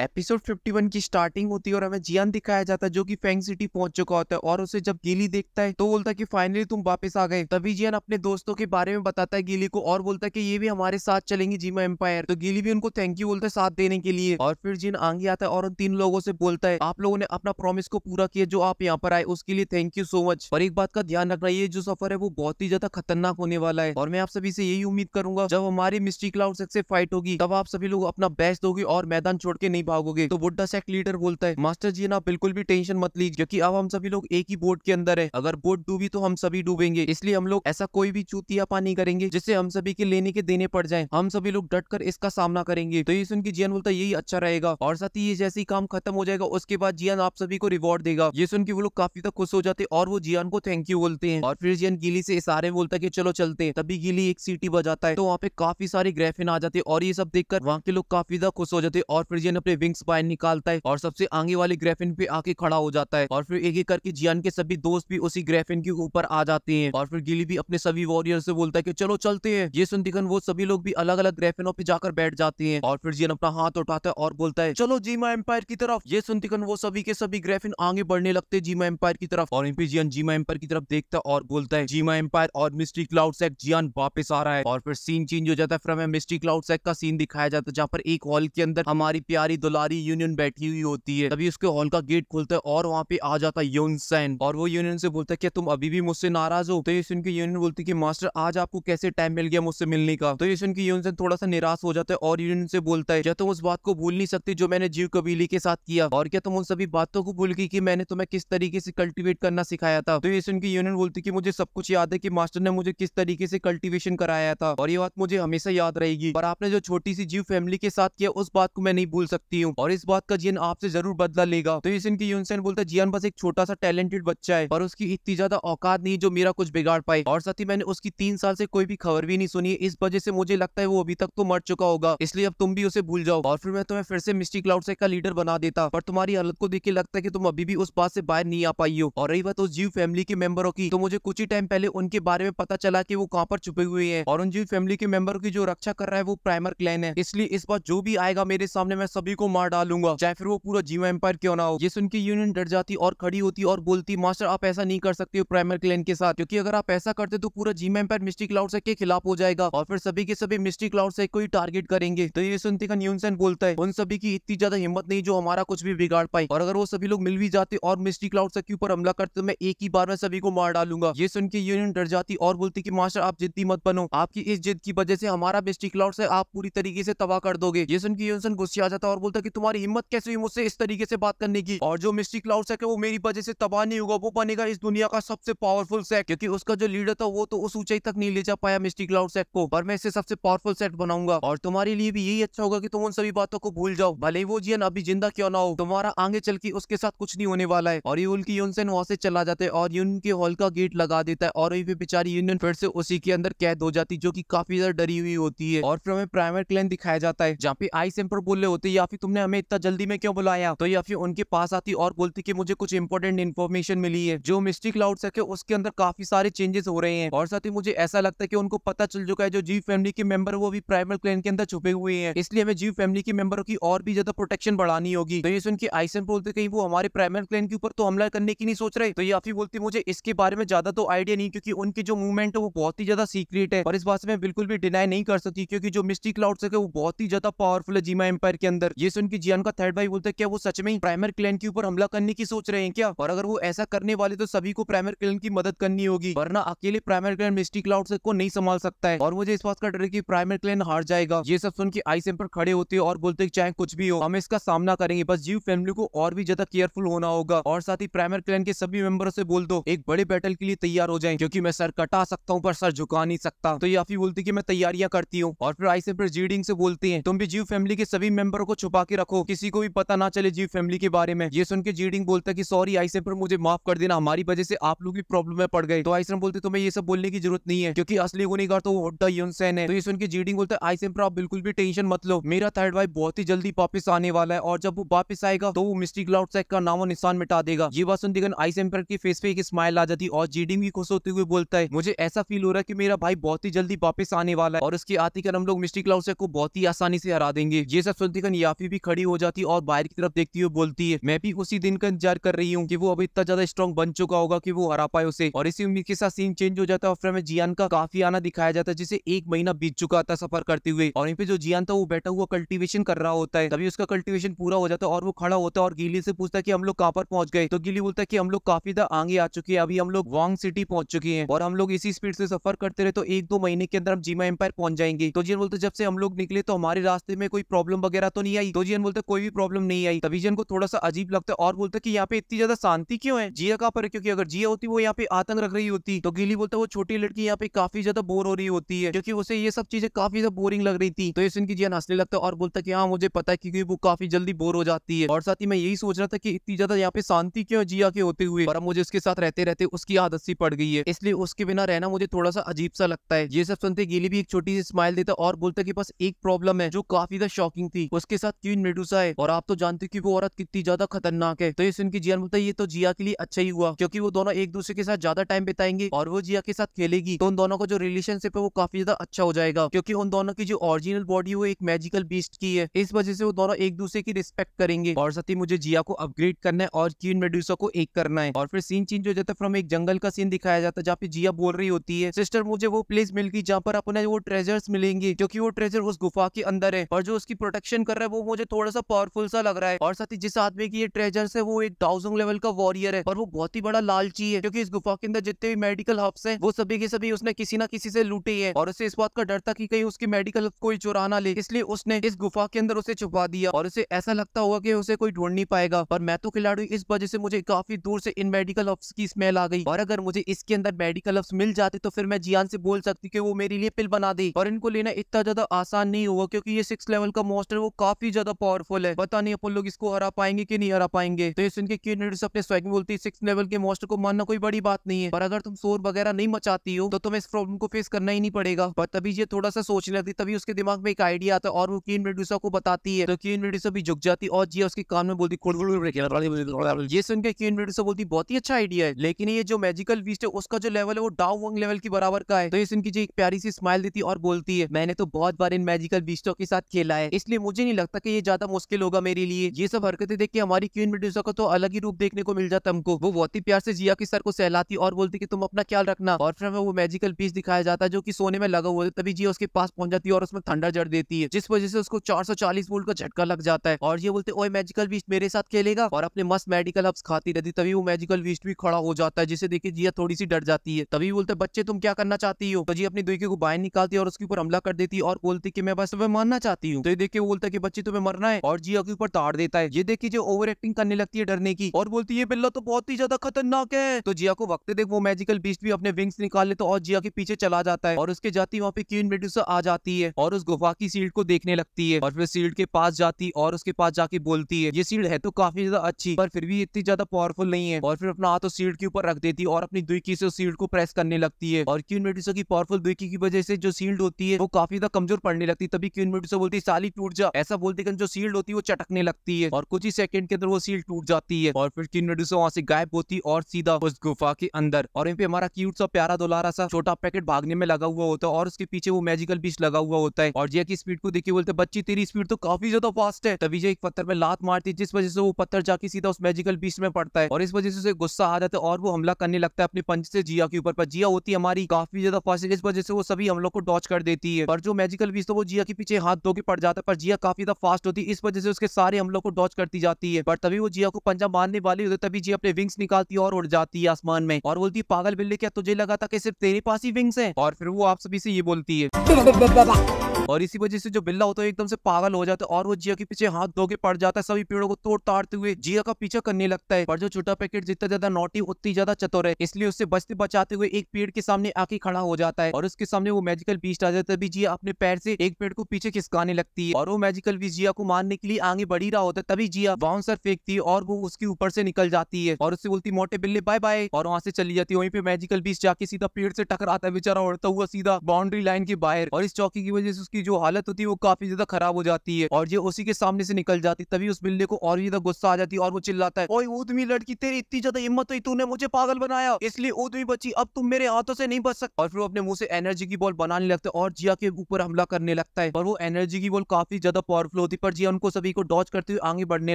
episode 51 की starting होती है और हमें जियान दिखाया जाता है जो कि फेंग सिटी पहुंच चुका होता है और उसे जब गिली देखता है तो बोलता है कि फाइनली तुम वापस आ गए तभी जियान अपने दोस्तों के बारे में बताता है गिली को और बोलता है कि ये भी हमारे साथ चलेंगे जीमा एम्पायर तो गिली भी उनको थैंक यू बोलता है साथ देने के लिए और फिर जिन आगे आता है और उन तीन लोगों से बोलता है आप लोगों ने अपना प्रॉमिस को पूरा किया जो आप यहाँ पर आए उसके लिए थैंक यू सो मच और एक बात का ध्यान रखना ये जो सफर है वो बहुत ही ज्यादा खतरनाक होने वाला है और मैं आप सभी से यही उम्मीद करूंगा जब हमारी मिस्ट्री क्लाउड से फाइट होगी तब आप सभी लोग अपना बेस्ट दोगे और मैदान छोड़ के नहीं भागोगे तो वोट डस लीडर बोलता है मास्टर जी ना बिल्कुल भी टेंशन मत लीजिए क्योंकि अब हम सभी लोग एक ही बोट के अंदर है अगर बोट डूबी तो हम सभी डूबेंगे इसलिए हम लोग ऐसा कोई भी चूतिया पानी करेंगे जिससे हम सभी के लेने के देने पड़ जाए हम सभी लोग डट इसका सामना करेंगे तो ये सुन की जियन बोलता यही अच्छा रहेगा और साथ ही ये जैसे ही काम खत्म हो जाएगा उसके बाद जियन आप सभी को रिवॉर्ड देगा ये सुन के वो लोग काफी तक खुश हो जाते और वो जियन को थैंक यू बोलते हैं और फिर जियन गिली से इशारे बोलता है कि चलो चलते हैं तभी गिली एक सीटी बजाता है तो वहाँ पे काफी सारे ग्रेफिन आ जाते और ये सब देखकर वहाँ के लोग काफी ज्यादा खुश हो जाते और फिर जियन अपने विंग्स बाहर निकालता है और सबसे आगे वाले ग्रेफिन पे आके खड़ा हो जाता है और फिर एक एक करके जियान के सभी दोस्त भी उसी ग्रेफिन के ऊपर आ जाते हैं और फिर गिली भी अपने सभी वॉरियर से बोलता है की चलो चलते हैं ये सुनते वो सभी लोग भी अलग अलग ग्रेफिनों पे जाकर बैठ जाते हैं और फिर जियन अपना हाथ उठाता है और बोलता है चलो जीमा एम्पायर की तरफ ये सुनदिखन वो सभी के सभी ग्रेफिन आगे बढ़ने लगते हैं जीमा एम्पायर की तरफ और फिर जियान जीमा एम्पायर की तरफ देखता और बोलता है जीमा एम्पायर और मिस्ट्री क्लाउड सेक जियन वापस आ रहा है और फिर सीन चेंज हो जाता है फ्रॉम मिस्ट्री क्लाउड सेक का सीन दिखाया जाता है जहाँ पर एक हॉल के अंदर हमारी प्यारी दुलारी यूनियन बैठी हुई होती है तभी उसके हॉल का गेट खुलता है और वहाँ पे आ जाता है यून सैन और वो यूनियन से बोलता है क्या तुम अभी भी मुझसे नाराज हो तो ये की यूनियन बोलती कि मास्टर आज आपको कैसे टाइम मिल गया मुझसे मिलने का तो ये की यून थोड़ा सा निराश हो जाता है और यूनियन से बोलता है क्या तुम उस बात को भूल नहीं सकते जो मैंने जीव कबीली के साथ किया और क्या तुम उन सभी बातों को भूल गई की मैंने तुम्हें किस तरीके से कल्टिवेट करना सिखाया था तो ये सुन यूनियन बोलती कि मुझे सब कुछ याद है कि मास्टर ने मुझे किस तरीके से कल्टीवेशन कराया था और ये बात मुझे हमेशा याद रहेगी और आपने जो छोटी सी जीव फैमिली के साथ किया उस बात को मैं नहीं भूल सकता सकती हूँ और इस बात का जियन आपसे जरूर बदला लेगा तो इस इनकी यूनसेन बोलता है जियन बस एक छोटा सा टैलेंटेड बच्चा है पर उसकी इतनी ज्यादा औकात नहीं जो मेरा कुछ बिगाड़ पाए और साथ ही मैंने उसकी तीन साल से कोई भी खबर भी नहीं सुनी इस वजह से मुझे लगता है वो अभी तक तो मर चुका होगा इसलिए अब तुम भी उसे भूल जाओ और फिर मैं तुम्हें फिर से मिस्टी क्लाउड से का लीडर बना देता पर तुम्हारी हालत को देख के लगता है की तुम अभी भी उस बात से बाहर नहीं आ पाई हो और रही बात उस जीव फैमिली के मेंबरों की तो मुझे कुछ ही टाइम पहले उनके बारे में पता चला की वो कहाँ पर छुपे हुए हैं और उन जीव फैमिली के मेंबरों की जो रक्षा कर रहा है वो प्राइमर क्लैन है इसलिए इस बार जो भी आएगा मेरे सामने मैं सभी को मार डालूंगा चाहे फिर वो पूरा जीव एम्पायर क्यों ना हो ये सुन के यूनियन डर जाती और खड़ी होती और बोलती मास्टर आप ऐसा नहीं कर सकते हो प्राइमर क्लेन के साथ क्योंकि अगर आप ऐसा करते तो पूरा जीव एम्पायर मिस्ट्री क्लाउड के खिलाफ हो जाएगा और फिर सभी के सभी मिस्टी क्लाउड को ही टारगेट करेंगे तो ये सुनते का न्यूनसेन बोलता है उन सभी की इतनी ज्यादा हिम्मत नहीं जो हमारा कुछ भी बिगाड़ पाई और अगर वो सभी लोग मिल भी जाते और मिस्ट्री क्लाउड के ऊपर हमला करते तो मैं एक ही बार में सभी को मार डालूंगा ये सुन के यूनियन डर जाती और बोलती की मास्टर आप जिद्दी मत बनो आपकी इस जिद की वजह से हमारा मिस्ट्री क्लाउड से आप पूरी तरीके से तबाह कर दोगे ये सुन के यूनसन गुस्से आ जाता और बोलता कि तुम्हारी हिम्मत कैसे हुई मुझसे इस तरीके से बात करने की और जो मिस्ट्री क्लाउड है वो मेरी वजह से तबाह नहीं होगा वो बनेगा इस दुनिया का सबसे पावरफुल सेट क्योंकि उसका जो लीडर था वो तो उस ऊंचाई तक नहीं ले जा पाया मिस्ट्री क्लाउड सेक को पर मैं इसे सबसे पावरफुल सेट बनाऊंगा और तुम्हारे लिए भी यही अच्छा होगा की तुम उन सभी बातों को भूल जाओ भले वो जियन अभी जिंदा क्यों ना हो तुम्हारा आगे चल के उसके साथ कुछ नहीं होने वाला है और ये उल्की यूनसेन वहाँ से चला जाता है और यून के हॉल का गेट लगा देता है और ये बेचारी यूनियन फिर से उसी के अंदर कैद हो जाती जो की काफी ज्यादा डरी हुई होती है और फिर हमें प्राइमेट क्लैन दिखाया जाता है जहाँ पे आई सेम्पर बोल रहे होते या फिर तुमने हमें इतना जल्दी में क्यों बुलाया तो या फिर उनके पास आती और बोलती की मुझे कुछ इंपॉर्टेंट इन्फॉर्मेशन मिली है जो मिस्ट्री क्लाउड है उसके अंदर काफी सारे चेंजेस हो रहे हैं और साथ ही मुझे ऐसा लगता है की उनको पता चल चुका है जो जीव फैमिली के मेंबर वो भी प्राइमल क्लेन के अंदर छुपे हुए हैं इसलिए हमें जीव फैमिली के मेंबरों की और भी ज्यादा प्रोटेक्शन बढ़ानी होगी तो ये सुन के आइसन बोलते कहीं वो हमारे प्राइमल क्लेन के ऊपर तो हमला करने की नहीं सोच रहे तो फिर बोलती मुझे इसके बारे में ज्यादा तो आइडिया नहीं क्योंकि उनकी जो मूवमेंट है वो बहुत ही ज्यादा सीक्रेट है और इस बात से मैं बिल्कुल भी डिनाई नहीं कर सकती क्योंकि जो मिस्टी क्लाउड्स है वो बहुत ही ज्यादा पावरफुल है जीमा एम्पायर के अंदर ये जैसे उनकी जियान का थर्ड भाई बोलता है क्या वो सच में ही प्राइमर क्लैन के ऊपर हमला करने की सोच रहे हैं क्या और अगर वो ऐसा करने वाले तो सभी को प्राइमर क्लैन की मदद करनी होगी वरना अकेले प्राइमर क्लैन मिस्टी क्लाउड को नहीं संभाल सकता है और मुझे इस बात का डर की प्राइमर क्लैन हार जाएगा ये सब सुन आई सेम पर खड़े होते और बोलते चाहे कुछ भी हो हम इसका सामना करेंगे बस जीव फैमिली को और भी ज्यादा केयरफुल होना होगा और साथ ही प्राइमर क्लैन के सभी मेंबरों से बोल दो एक बड़े बैटल के लिए तैयार हो जाए क्योंकि मैं सर कटा सकता हूँ पर सर झुका नहीं सकता तो या फिर बोलती है मैं तैयारियां करती हूँ और फिर आइस पर जीडिंग से बोलते हैं तुम भी जीव फैमिली के सभी मेंबरों को छुपा छुपा के रखो किसी को भी पता ना चले जीव फैमिली के बारे में ये सुन के जीडिंग बोलता की सॉरी आइसम पर मुझे माफ कर देना हमारी वजह से आप लोग भी प्रॉब्लम में पड़ गए तो आइसम बोलते तुम्हें ये सब बोलने की जरूरत नहीं है क्योंकि असली गुनेगार तो हुड्डा युनसेन है तो ये सुन के जीडिंग बोलता है आइसम पर आप बिल्कुल भी टेंशन मत लो मेरा थर्ड वाइफ बहुत ही जल्दी वापिस आने वाला है और जब वो वापिस आएगा तो वो मिस्टी क्लाउड सेक का नामो निशान मिटा देगा ये बात सुन देखकर आइस एम्पर के फेस पे एक स्माइल आ जाती और जीडिंग भी खुश होते हुए बोलता है मुझे ऐसा फील हो रहा है कि मेरा भाई बहुत ही जल्दी वापस आने वाला है और उसके आती कर हम लोग मिस्टी क्लाउड सेक को बहुत ही आसानी से हरा देंगे ये सब सुनते याफी भी खड़ी हो जाती है और बाहर की तरफ देखती हुई बोलती है मैं भी उसी दिन का इंतजार कर रही हूँ की वो अभी इतना ज्यादा स्ट्रॉन्ग बन चुका होगा की वो हरा पाए उसे और इसी उम्मीद के साथ सीन चेंज हो जाता है और फिर हमें जियान का काफी आना दिखाया जाता है जिसे एक महीना बीत चुका था सफर करते हुए और यहाँ पे जो जियान था वो बैठा हुआ कल्टिवेशन कर रहा होता है तभी उसका कल्टिवेशन पूरा हो जाता है और वो खड़ा होता है और गिली से पूछता है कि हम लोग कहाँ पर पहुंच गए तो गिली बोलता है कि हम लोग काफी ज्यादा आगे आ चुके हैं अभी हम लोग वांग सिटी पहुंच चुके हैं और हम लोग इसी स्पीड से सफर करते रहे तो एक दो महीने के अंदर हम जीमा एम्पायर पहुंच जाएंगे तो जी बोलते जब से हम लोग निकले तो हमारे रास्ते में कोई प्रॉब्लम वगैरह तो नहीं आई आई तो जियन बोलते तो कोई भी प्रॉब्लम नहीं आई तभी जियन को थोड़ा सा अजीब लगता है और बोलता कि यहाँ पे इतनी ज्यादा शांति क्यों है जिया कहाँ पर है क्योंकि अगर जिया होती वो यहाँ पे आतंक रख रही होती तो गिली बोलता वो छोटी लड़की यहाँ पे काफी ज्यादा बोर हो रही होती है क्योंकि उसे ये सब चीजें काफी ज्यादा बोरिंग लग रही थी तो इस उनकी के जियन हंसने लगता है और बोलता की हाँ मुझे पता है क्योंकि वो काफी जल्दी बोर हो जाती है और साथ ही मैं यही सोच रहा था कि इतनी ज्यादा यहाँ पे शांति क्यों जिया के होते हुए और मुझे उसके साथ रहते रहते उसकी आदत सी पड़ गई है इसलिए उसके बिना रहना मुझे थोड़ा सा अजीब सा लगता है ये सब सुनते गिली भी एक छोटी सी स्माइल देता और बोलता की बस एक प्रॉब्लम है जो काफी ज्यादा शॉकिंग थी उसके साथ क्वीन मेडूसा है और आप तो जानते हो कि वो औरत कितनी ज्यादा खतरनाक है तो ये सुन के बोलता है ये तो जिया के लिए अच्छा ही हुआ क्योंकि वो दोनों एक दूसरे के साथ ज्यादा टाइम बिताएंगे और वो जिया के साथ खेलेगी तो उन दोनों का जो रिलेशनशिप है वो काफी ज्यादा अच्छा हो जाएगा क्योंकि उन दोनों की जो ओरिजिनल बॉडी वो एक मैजिकल बीस्ट की है इस वजह से वो दोनों एक दूसरे की रिस्पेक्ट करेंगे और साथ ही मुझे जिया को अपग्रेड करना है और क्वीन मेडूसा को एक करना है और फिर सीन चेंज हो जाता है फ्रॉम एक जंगल का सीन दिखाया जाता है जहाँ पे जिया बोल रही होती है सिस्टर मुझे वो प्लेस मिल गई जहाँ पर अपने वो ट्रेजर्स मिलेंगे क्योंकि वो ट्रेजर उस गुफा के अंदर है और जो उसकी प्रोटेक्शन कर रहा है वो मुझे थोड़ा सा पावरफुल सा लग रहा है और साथ ही जिस आदमी की ये ट्रेजर है वो एक थाउजेंड लेवल का वॉरियर है और वो बहुत ही बड़ा लालची है क्योंकि इस गुफा के अंदर जितने भी मेडिकल हब्स है वो सभी के सभी उसने किसी ना किसी से लूटे है और उसे इस बात का डर था की कहीं उसकी मेडिकल कोई चुरा ना ले इसलिए उसने इस गुफा के अंदर उसे छुपा दिया और उसे ऐसा लगता हुआ की उसे कोई ढूंढ नहीं पाएगा और मैं तो खिलाड़ी इस वजह से मुझे काफी दूर से इन मेडिकल हब्स की स्मेल आ गई और अगर मुझे इसके अंदर मेडिकल हब्स मिल जाते तो फिर मैं जियान से बोल सकती कि वो मेरे लिए पिल बना दे और इनको लेना इतना ज्यादा आसान नहीं हुआ क्योंकि ये सिक्स लेवल का मोस्टर वो काफी ज्यादा पावरफुल है पता नहीं अपन लोग इसको हरा पाएंगे कि नहीं हरा पाएंगे तो इसके अपने स्वैग में बोलती है सिक्स लेवल के मोस्टर को मानना कोई बड़ी बात नहीं है पर अगर तुम शोर वगैरह नहीं मचाती हो तो तुम्हें इस प्रॉब्लम को फेस करना ही नहीं पड़ेगा पर तभी ये थोड़ा सा सोचने लगती तभी उसके दिमाग में एक आइडिया आता और वो किन मेडूसा को बताती है तो किन मेडूसा भी झुक जाती और जी उसके कान में बोलती ये सुन के क्वीन मेडूसा बोलती बहुत ही अच्छा आइडिया है लेकिन ये जो मेजिकल बीस्ट है उसका जो लेवल है वो डाउ वंग लेवल की बराबर का है तो ये सुन जी एक प्यारी सी स्माइल देती और बोलती है मैंने तो बहुत बार इन मेजिकल बीस्टों के साथ खेला है इसलिए मुझे नहीं लगता की कि ये ज्यादा मुश्किल होगा मेरे लिए ये सब हरकतें देख के हमारी क्वीन मेडूसा का तो अलग ही रूप देखने को मिल जाता हमको वो बहुत ही प्यार से जिया के सर को सहलाती और बोलती की तुम अपना ख्याल रखना और फिर हमें वो मेजिकल पीस दिखाया जाता है जो की सोने में लगा हुआ है तभी जिया उसके पास पहुंच जाती है और उसमें ठंडा जड़ देती है जिस वजह से उसको चार सौ चालीस वोल्ट का झटका लग जाता है और ये बोलते ओ मेजिकल बीस मेरे साथ खेलेगा और अपने मस्त मेडिकल हब्स खाती रहती तभी वो मेजिकल बीस भी खड़ा हो जाता है जिसे देखिए जिया थोड़ी सी डर जाती है तभी बोलते बच्चे तुम क्या करना चाहती हो तो जी अपनी दुखी को बाहर निकालती है और उसके ऊपर हमला कर देती है और बोलती की मैं बस तुम्हें मानना चाहती हूँ तो ये देखिए बोलता है बच्चे तुम्हें में मरना है और जिया के ऊपर ताड़ देता है ये देखिए जो ओवर एक्टिंग करने लगती है डरने की और बोलती है बिल्ला तो बहुत ही ज्यादा खतरनाक है तो जिया को वक्त देख वो मैजिकल बीस्ट भी अपने विंग्स निकाल लेता तो और जिया के पीछे चला जाता है और उसके जाती वहाँ पे क्यून मेडूसा आ जाती है और उस गुफा की सीट को देखने लगती है और फिर सीट के पास जाती और उसके पास जाके बोलती है ये सीट है तो काफी ज्यादा अच्छी पर फिर भी इतनी ज्यादा पावरफुल नहीं है और फिर अपना हाथ उस सील्ड के ऊपर रख देती है और अपनी दुईकी से उस सील्ड को प्रेस करने लगती है और क्यून मेडूसा की पावरफुल दुईकी की वजह से जो सील्ड होती है वो काफी ज्यादा कमजोर पड़ने लगती है तभी क्यून मेडूसा बोलती है साली टूट जा ऐसा बोलते एकदम जो सील्ड होती है वो चटकने लगती है और कुछ ही सेकंड के अंदर वो सील टूट जाती है और फिर चिन्नडू से वहाँ से गायब होती और सीधा उस गुफा के अंदर और यहाँ पे हमारा क्यूट सा प्यारा दुलारा सा छोटा पैकेट भागने में लगा हुआ होता है और उसके पीछे वो मैजिकल बीच लगा हुआ होता है और जय की स्पीड को देखिए बोलते बच्ची तेरी स्पीड तो काफी ज्यादा फास्ट है तभी एक पत्थर में लात मारती जिस वजह से वो पत्थर जाके सीधा उस मैजिकल बीच में पड़ता है और इस वजह से उसे गुस्सा आ जाता है और वो हमला करने लगता है अपने पंच से जिया के ऊपर पर जिया होती है हमारी काफी ज्यादा फास्ट इस वजह से वो सभी हम लोग को डॉच कर देती है पर जो मैजिकल बीच तो वो जिया के पीछे हाथ धो के पड़ जाता है पर जिया काफी ज्यादा फास्ट फास्ट होती है इस वजह से उसके सारे हमलों को डॉच करती जाती है पर तभी वो जिया को पंजा मारने वाली होती है तभी जिया अपने विंग्स निकालती है और उड़ जाती है आसमान में और बोलती है पागल बिल्ली क्या तुझे लगा था कि सिर्फ तेरे पास ही विंग्स है और फिर वो आप सभी से ये बोलती है और इसी वजह से जो बिल्ला होता है एकदम से पागल हो जाता है और वो जिया के पीछे हाथ धो के पड़ जाता है सभी पेड़ों को तोड़ ताड़ते हुए जिया का पीछा करने लगता है पर जो छोटा पैकेट जितना ज्यादा नोटी उतनी ज्यादा चतुर है इसलिए उससे बचते बचाते हुए एक पेड़ के सामने आके खड़ा हो जाता है और उसके सामने वो मेजिकल बीस्ट आ जाता है जिया अपने पैर से एक पेड़ को पीछे खिसकाने लगती है और वो मेजिकल बीस जिया जिया को मारने के लिए आगे बढ़ी रहा होता है तभी जिया बाउंसर फेंकती है और वो उसके ऊपर से निकल जाती है और उससे बोलती मोटे बिल्ले बाय बाय और वहां से चली जाती है वहीं पे मैजिकल बीस जाके सीधा पेड़ से टकराता है बेचारा उड़ता हुआ सीधा बाउंड्री लाइन के बाहर और इस चौकी की वजह से उसकी जो हालत होती है वो काफी ज्यादा खराब हो जाती है और ये उसी के सामने से निकल जाती तभी उस बिल्ले को और ज्यादा गुस्सा आ जाती है और वो चिल्लाता है ओए उदमी लड़की तेरी इतनी ज्यादा हिम्मत हुई तूने मुझे पागल बनाया इसलिए उदमी बची अब तुम मेरे हाथों से नहीं बच सकते और फिर वो अपने मुंह से एनर्जी की बॉल बनाने लगता है और जिया के ऊपर हमला करने लगता है और वो एनर्जी की बॉल काफी ज्यादा पावरफुल होती पर जी उनको सभी को डॉच करते हुए आगे बढ़ने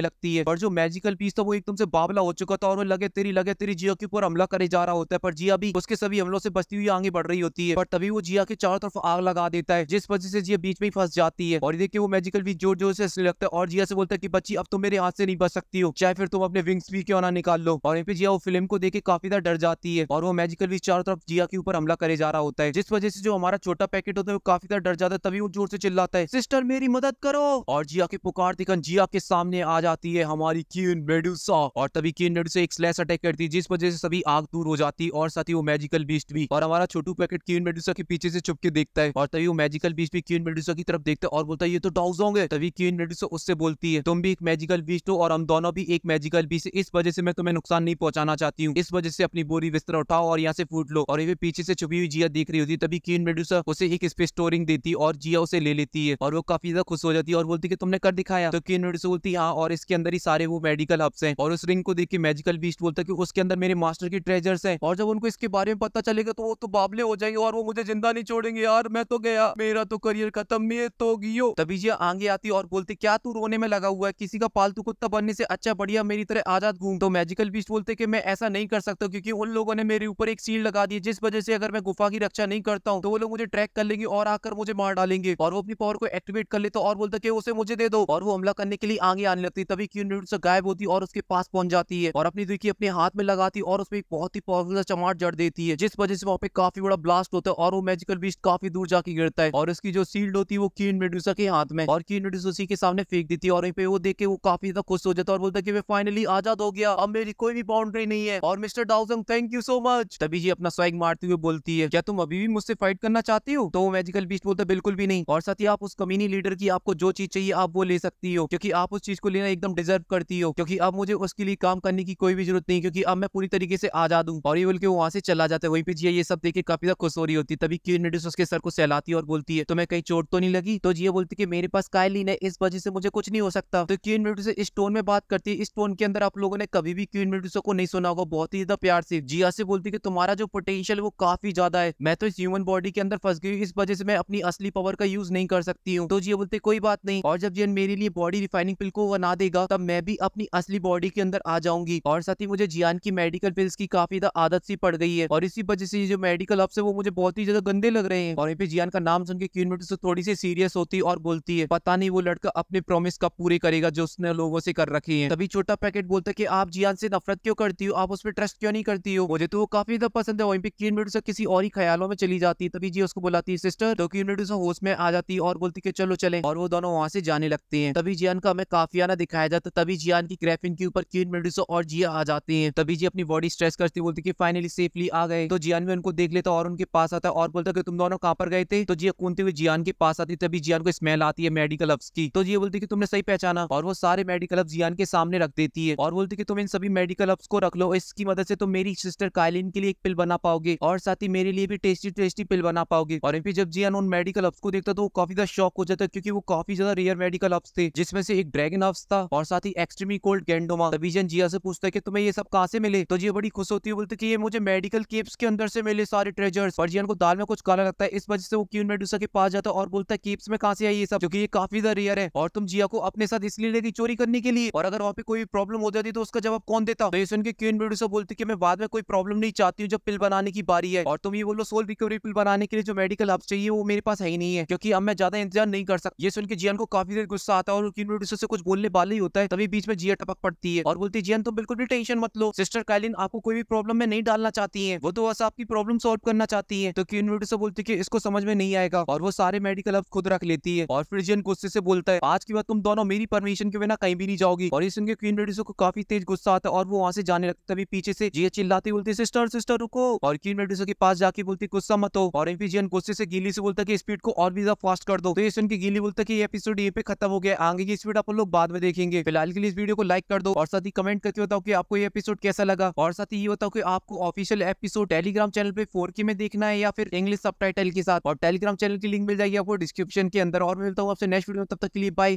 लगती है और जो मैजिकल पीस था वो एकदम से बाबला हो चुका था और वो लगे तेरी लगे तेरी जिया के ऊपर हमला करे जा रहा होता है पर जिया भी उसके सभी हमलों से बचती हुई आगे बढ़ रही होती है पर तभी वो जिया के चारों तरफ आग लगा देता है जिस वजह से जिया बीच में ही फंस जाती है और देखिए वो मैजिकल पीस जोर जोर से हंसने लगता है और जिया से बोलता है की बच्ची अब तुम मेरे हाथ से नहीं बच सकती हो चाहे फिर तुम अपने विंग्स भी क्यों ना निकाल लो और यहाँ पे जिया वो फिल्म को देखे काफी ज्यादा डर जाती है और वो मैजिकल पीस चारों तरफ जिया के ऊपर हमला करे जा रहा होता है जिस वजह से जो हमारा छोटा पैकेट होता है वो काफी ज्यादा डर जाता है तभी वो जोर से चिल्लाता है सिस्टर मेरी मदद करो और जिया के पुकार दिखन जिया के सामने आ जाती है हमारी कीन मेडुसा और तभी कीन मेडुसा एक स्लैश अटैक करती है जिस वजह से सभी आग दूर हो जाती है और साथ ही वो मैजिकल बीस्ट भी और हमारा छोटू पैकेट कीन मेडुसा के पीछे से छुप के देखता है और तभी वो मैजिकल बीस्ट भी क्यून मेडुसा की तरफ देखता है और बोलता है ये तो डॉगजोंग है तभी कीन मेडुसा उससे बोलती है तुम भी एक मैजिकल बीस्ट हो और हम दोनों भी एक मैजिकल बीस्ट इस वजह से मैं तुम्हें नुकसान नहीं पहुंचाना चाहती हूँ इस वजह से अपनी बोरी बिस्तर उठाओ और यहाँ से फूट लो और ये पीछे से छुपी हुई जिया देख रही होती है तभी कीन मेडुसा उसे एक स्पेस स्टोरिंग देती और जिया उसे ले लेती है और वो काफी ज्यादा खुश हो जाती है और बोलती है कि तुमने कर दिखाया तो किन से बोलती हाँ और इसके अंदर ही सारे वो मेडिकल हब्स हैं और उस रिंग को देख के मेजिकल बीस्ट बोलता है कि उसके अंदर मेरे मास्टर की ट्रेजर्स हैं और जब उनको इसके बारे में पता चलेगा तो वो तो बाबले हो जाएंगे और वो मुझे जिंदा नहीं छोड़ेंगे यार मैं तो गया मेरा तो करियर खत्म में तो गियो तभी जी आगे आती और बोलती क्या तू रोने में लगा हुआ है किसी का पालतू कुत्ता बनने से अच्छा बढ़िया मेरी तरह आजाद घूम तो मैजिकल बीस्ट बोलते कि मैं ऐसा नहीं कर सकता क्योंकि उन लोगों ने मेरे ऊपर एक सील लगा दी जिस वजह से अगर मैं गुफा की रक्षा नहीं करता हूँ तो वो लोग मुझे ट्रैक कर लेंगे और आकर मुझे मार डालेंगे और वो अपनी पावर को एक्टिवेट कर लेता और बोलता कि उसे मुझे दे दो और वो हमला करने के लिए आगे आने लगती तभी क्यून से गायब होती और उसके पास पहुंच जाती है और अपनी दुखी अपने हाथ में लगाती और उसमें एक बहुत ही पावरफुल चमाट जड़ देती है जिस वजह से वहाँ पे काफी बड़ा ब्लास्ट होता है और वो मेजिकल बीस्ट काफी दूर जाके गिरता है और उसकी जो सील्ड होती है वो क्यून मेडूसा के हाथ में और क्यून मेडूसा उसी के सामने फेंक देती है और वहीं पे वो देख के वो काफी ज्यादा खुश हो जाता है और बोलता है की फाइनली आजाद हो गया अब मेरी कोई भी बाउंड्री नहीं है और मिस्टर डाउजंग थैंक यू सो मच तभी जी अपना स्वाइक मारती हुई बोलती है क्या तुम अभी भी मुझसे फाइट करना चाहती हो तो वो मेजिकल बीस्ट बोलता बिल्कुल भी नहीं और साथ ही आप उस कमीनी लीडर की आपको जो चीज चाहिए आप वो ले सकती हो क्योंकि आप उस चीज को लेना एकदम डिजर्व करती हो क्योंकि अब मुझे उसके लिए काम करने की कोई भी जरूरत नहीं क्योंकि अब मैं पूरी तरीके से आजाद हूँ और ये बोल के वहाँ से चला जाता है वही पे जिया ये सब देखे काफी ज्यादा खुश हो रही होती है तभी क्यूनिटिस उसके सर को सहलाती और बोलती है तो मैं कहीं चोट तो नहीं लगी तो जिया बोलती है मेरे पास काय लीन है इस वजह से मुझे कुछ नहीं हो सकता तो क्यूनिटिस इस टोन में बात करती है इस टोन के अंदर आप लोगों ने कभी भी क्यूनिटिस को नहीं सुना होगा बहुत ही ज्यादा प्यार से जिया से बोलती है तुम्हारा जो पोटेंशियल वो काफी ज्यादा है मैं तो इस ह्यूमन बॉडी के अंदर फंस गई इस वजह से मैं अपनी असली पावर का यूज नहीं कर सकती हूँ तो जी बोलते कोई बात नहीं और जब जैन मेरे लिए बॉडी रिफाइनिंग पिल को बना देगा तब मैं भी अपनी असली बॉडी के अंदर आ जाऊंगी और साथ ही मुझे जियान की मेडिकल पिल्स की काफी आदत सी पड़ गई है और इसी वजह से जो मेडिकल अप्स है वो मुझे बहुत ही ज्यादा गंदे लग रहे हैं और यहाँ पे जियान का नाम सुन के क्यून से थोड़ी सी सीरियस होती और बोलती है पता नहीं वो लड़का अपने प्रोमिस कब पूरे करेगा जो उसने लोगों से कर रखी है तभी छोटा पैकेट बोलता है की आप जियान से नफरत क्यों करती हो आप उस पर ट्रस्ट क्यों नहीं करती हो मुझे तो वो काफी ज्यादा पसंद है वहीं पे क्यून से किसी और ही ख्यालों में चली जाती है तभी जी उसको बुलाती है सिस्टर तो क्यून होश में आ जाती है और बोलती है चलो चले और वो दोनों वहाँ से जाने लगते हैं तभी जियान का हमें काफी आना दिखाया जाता है तभी जियान की ग्रेफिन के ऊपर क्यून मेडिसो और जिया आ जाते हैं तभी जी अपनी बॉडी स्ट्रेस करती बोलते की फाइनली सेफली आ गए तो जियान भी उनको देख लेता और उनके पास आता और बोलता की तुम दोनों कहाँ पर गए थे तो जिया कूनते हुए जियान के पास आती तभी जियान को स्मेल आती है मेडिकल अब्स की तो ये बोलती की तुमने सही पहचाना और वो सारे मेडिकल अब्स जियान के सामने रख देती है और बोलती की तुम इन सभी मेडिकल अब्स को रख लो इसकी मदद से तुम मेरी सिस्टर काइलिन के लिए एक पिल बना पाओगे और साथ ही मेरे लिए भी टेस्टी टेस्टी पिल बना पाओगे और फिर जब जियान उन मेडिकल अब्स को देखता तो वो काफी ज्यादा शॉक हो जाता है क्योंकि वो काफी ज्यादा रेयर मेडिकल ऑप्स थे जिसमें से एक ड्रैगन ऑप्स था और साथ ही एक्सट्रीमी कोल्ड गेंडोमा तबीजन जिया से पूछता है कि तुम्हें ये सब कहा से मिले तो जिया बड़ी खुश होती है बोलती है ये मुझे मेडिकल केप्स के अंदर से मिले सारे ट्रेजर्स पर जियान को दाल में कुछ काला लगता है इस वजह से वो क्यून मेडूसा के पास जाता है और बोलता है केप्स में कहाँ से आई ये सब क्योंकि ये काफी ज्यादा रेयर है और तुम जिया को अपने साथ इसलिए लेगी चोरी करने के लिए और अगर वहाँ पे कोई प्रॉब्लम हो जाती तो उसका जवाब कौन देता तो ये सुन के क्यून मेडूसा बोलती है मैं बाद में कोई प्रॉब्लम नहीं चाहती हूँ जब पिल बनाने की बारी है और तुम ये बोलो सोल रिकवरी पिल बनाने के लिए जो मेडिकल ऑप्स चाहिए वो मेरे पास है ही नहीं है क्योंकि अब मैं ज्यादा इंतजार नहीं कर सकता ये सुन के जियान को काफी काफी देर गुस्सा आता है और उनकी यूनिवर्सिटी से कुछ बोलने वाले ही होता है तभी बीच में जिया टपक पड़ती है और बोलती है जियन तुम बिल्कुल भी टेंशन मत लो सिस्टर कैलिन आपको कोई भी प्रॉब्लम में नहीं डालना चाहती है वो तो बस आपकी प्रॉब्लम सोल्व करना चाहती है तो क्यून से बोलती है इसको समझ में नहीं आएगा और वो सारे मेडिकल अब खुद रख लेती है और फिर जियन गुस्से से बोलता है आज के बाद तुम दोनों मेरी परमिशन के बिना कहीं भी नहीं जाओगी और इसके क्वीन रेडिसो को काफी तेज गुस्सा आता है और वो वहां से जाने लगता तभी पीछे से जिया चिल्लाती बोलती सिस्टर सिस्टर रुको और क्वीन रेडिसो के पास जाके बोलती गुस्सा मत हो और फिर जियन गुस्से से गिली से बोलता की स्पीड को और भी ज्यादा फास्ट कर दो तो इस उनकी गीली बोलता की एपिसोड ये पे खत्म हो गया आगे की स्पीड आप लोग बाद में देखेंगे फिलहाल के लिए इस वीडियो को लाइक कर दो और साथ ही कमेंट करके बताओ कि आपको ये एपिसोड कैसा लगा और साथ ही ये बताओ कि आपको ऑफिशियल एपिसोड टेलीग्राम चैनल पे फोर के में देखना है या फिर इंग्लिश सब के साथ और टेलीग्राम चैनल की लिंक मिल जाएगी आपको डिस्क्रिप्शन के अंदर और मिलता हूँ आपसे नेक्स्ट वीडियो तब तक के लिए बाय